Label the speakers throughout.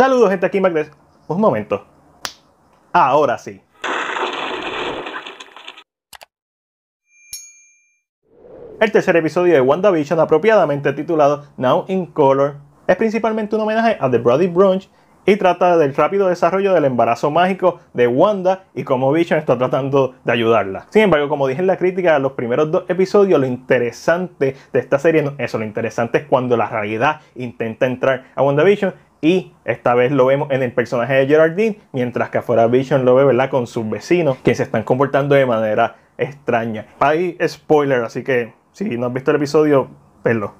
Speaker 1: Saludos gente, aquí Magnes. Un momento. Ahora sí. El tercer episodio de WandaVision, apropiadamente titulado Now in Color, es principalmente un homenaje a The Brody Brunch y trata del rápido desarrollo del embarazo mágico de Wanda y cómo Vision está tratando de ayudarla. Sin embargo, como dije en la crítica, los primeros dos episodios, lo interesante de esta serie, eso, lo interesante es cuando la realidad intenta entrar a WandaVision y esta vez lo vemos en el personaje de Gerardine, mientras que afuera Vision lo ve, ¿verdad? Con sus vecinos, que se están comportando de manera extraña. Hay spoiler, así que si no has visto el episodio, perlo.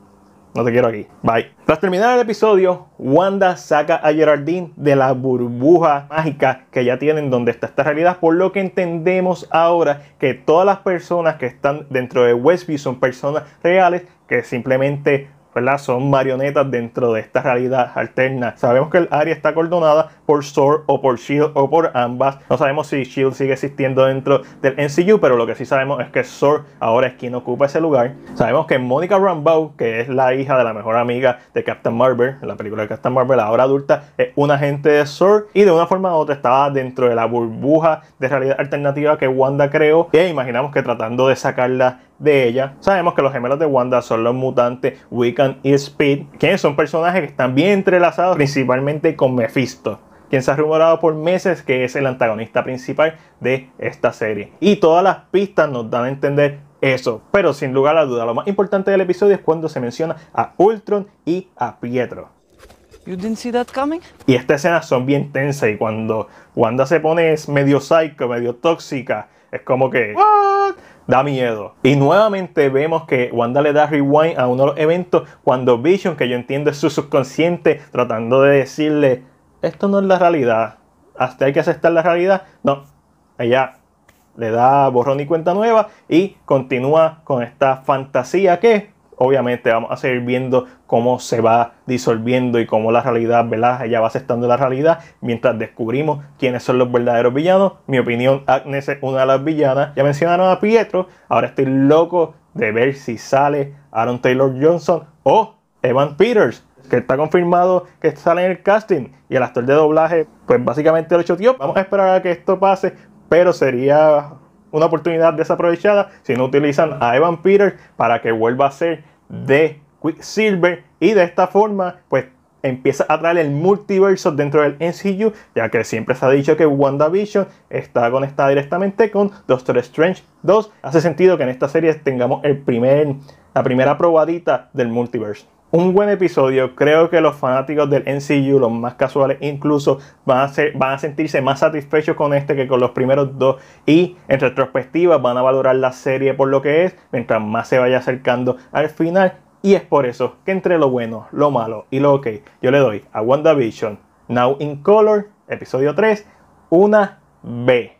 Speaker 1: No te quiero aquí. Bye. Tras terminar el episodio, Wanda saca a Gerardine de la burbuja mágica que ya tienen donde está esta realidad, por lo que entendemos ahora que todas las personas que están dentro de Westview son personas reales que simplemente son marionetas dentro de esta realidad alterna. Sabemos que el área está coordinada por Sword o por Shield o por ambas. No sabemos si Shield sigue existiendo dentro del MCU, pero lo que sí sabemos es que Sword ahora es quien ocupa ese lugar. Sabemos que Monica Rambeau, que es la hija de la mejor amiga de Captain Marvel, en la película de Captain Marvel, ahora adulta, es un agente de Sword y de una forma u otra estaba dentro de la burbuja de realidad alternativa que Wanda creó. E imaginamos que tratando de sacarla de ella. Sabemos que los gemelos de Wanda son los mutantes Wiccan y Speed, quienes son personajes que están bien entrelazados principalmente con Mephisto quien se ha rumorado por meses que es el antagonista principal de esta serie. Y todas las pistas nos dan a entender eso. Pero sin lugar a duda, lo más importante del episodio es cuando se menciona a Ultron y a Pietro. You didn't see that coming? Y estas escenas son bien tensas y cuando Wanda se pone es medio psycho, medio tóxica, es como que... ¡Ah! da miedo. Y nuevamente vemos que Wanda le da rewind a uno de los eventos cuando Vision, que yo entiendo es su subconsciente, tratando de decirle, esto no es la realidad, hasta hay que aceptar la realidad. No, ella le da borrón y cuenta nueva y continúa con esta fantasía que obviamente vamos a seguir viendo cómo se va disolviendo y cómo la realidad, ¿verdad? Ella va aceptando la realidad mientras descubrimos quiénes son los verdaderos villanos. Mi opinión, Agnes es una de las villanas. Ya mencionaron a Pietro, ahora estoy loco de ver si sale Aaron Taylor Johnson o Evan Peters, que está confirmado que sale en el casting y el actor de doblaje, pues básicamente lo tío. Vamos a esperar a que esto pase, pero sería una oportunidad desaprovechada si no utilizan a Evan Peters para que vuelva a ser de Quicksilver y de esta forma pues empieza a traer el multiverso dentro del MCU, ya que siempre se ha dicho que WandaVision está conectada directamente con Doctor Strange 2. Hace sentido que en esta serie tengamos el primer, la primera probadita del multiverso un buen episodio. Creo que los fanáticos del NCU, los más casuales incluso, van a, van a sentirse más satisfechos con este que con los primeros dos. Y en retrospectiva van a valorar la serie por lo que es, mientras más se vaya acercando al final. Y es por eso que entre lo bueno, lo malo y lo ok, yo le doy a WandaVision, Now in Color, episodio 3, una B